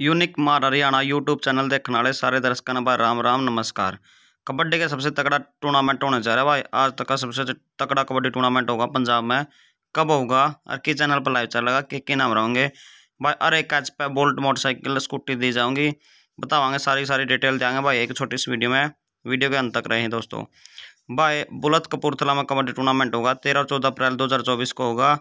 unique मार Haryana YouTube channel देखने वाले सारे दर्शकों ने भाई राम राम नमस्कार कबड्डी का सबसे तगड़ा टूर्नामेंट होने जा रहा है भाई आज तक का सबसे तगड़ा कबड्डी टूर्नामेंट होगा पंजाब में कब होगा और किस चैनल पर लाइव चलेगा कि के नाम रहोंगे भाई अरे कैच पे बोल्ट मोटरसाइकिल स्कूटी दी जाऊँगी बतावाएंगे सारी सारी डिटेल देंगे भाई एक छोटी सी वीडियो में वीडियो के अंत तक रहे दोस्तों भाई बुलत कपूरथला में कबड्डी टूर्नामेंट होगा तेरह चौदह अप्रैल दो को होगा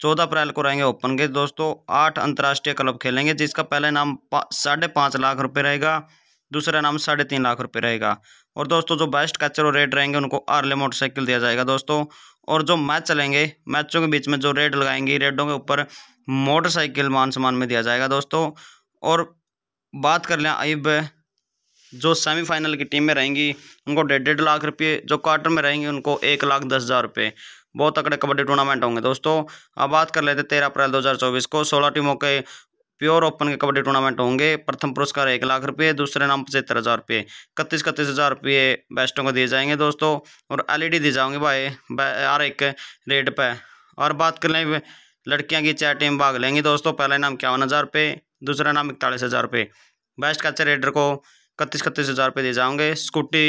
चौदह अप्रैल को रहेंगे ओपन के दोस्तों आठ अंतर्राष्ट्रीय क्लब खेलेंगे जिसका पहला इनाम साढ़े पाँच लाख रुपये रहेगा दूसरा इनाम साढ़े तीन लाख रुपये रहेगा और दोस्तों जो बेस्ट कैचर और रेड रहेंगे उनको आर्ले मोटरसाइकिल दिया जाएगा दोस्तों और जो मैच चलेंगे मैचों के बीच में जो रेड लगाएंगे रेडों के ऊपर मोटरसाइकिल मान सम्मान में दिया जाएगा दोस्तों और बात कर लें अब जो सेमीफाइनल की टीम में रहेंगी उनको डेढ़ डेढ़ लाख रुपये जो क्वार्टर में रहेंगी उनको एक लाख दस हज़ार रुपये बहुत तकड़े कबड्डी टूर्नामेंट होंगे दोस्तों अब बात कर लेते तेरह अप्रैल दो को सोलह टीमों के प्योर ओपन के कबड्डी टूर्नामेंट होंगे प्रथम पुरस्कार एक लाख रुपये दूसरे नाम पचहत्तर हज़ार रुपये इकतीस इकतीस हज़ार रुपये बेस्टों को दिए जाएंगे दोस्तों और एलईडी दी जाऊंगी भाई हर एक रेट पे और बात कर लें लड़कियाँ की चार टीम भाग लेंगी दोस्तों पहला नाम इक्यावन हज़ार रुपये दूसरा नाम इकतालीस हज़ार रुपये बेस्ट कच्चे रेडर को इकतीस इकतीस हज़ार रुपये दिए जाऊँगे स्कूटी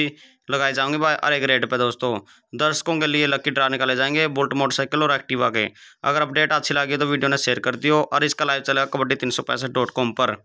लगाए जाएंगे अरे ग्रेड पे दोस्तों दर्शकों के लिए लकी ड्रा निकाले जाएंगे बोल्ट मोटरसाइकिल और एक्टिवा के अगर अपडेट अच्छी लगी तो वीडियो ने शेयर कर दियो और इसका लाइव चलेगा कबड्डी तीन पर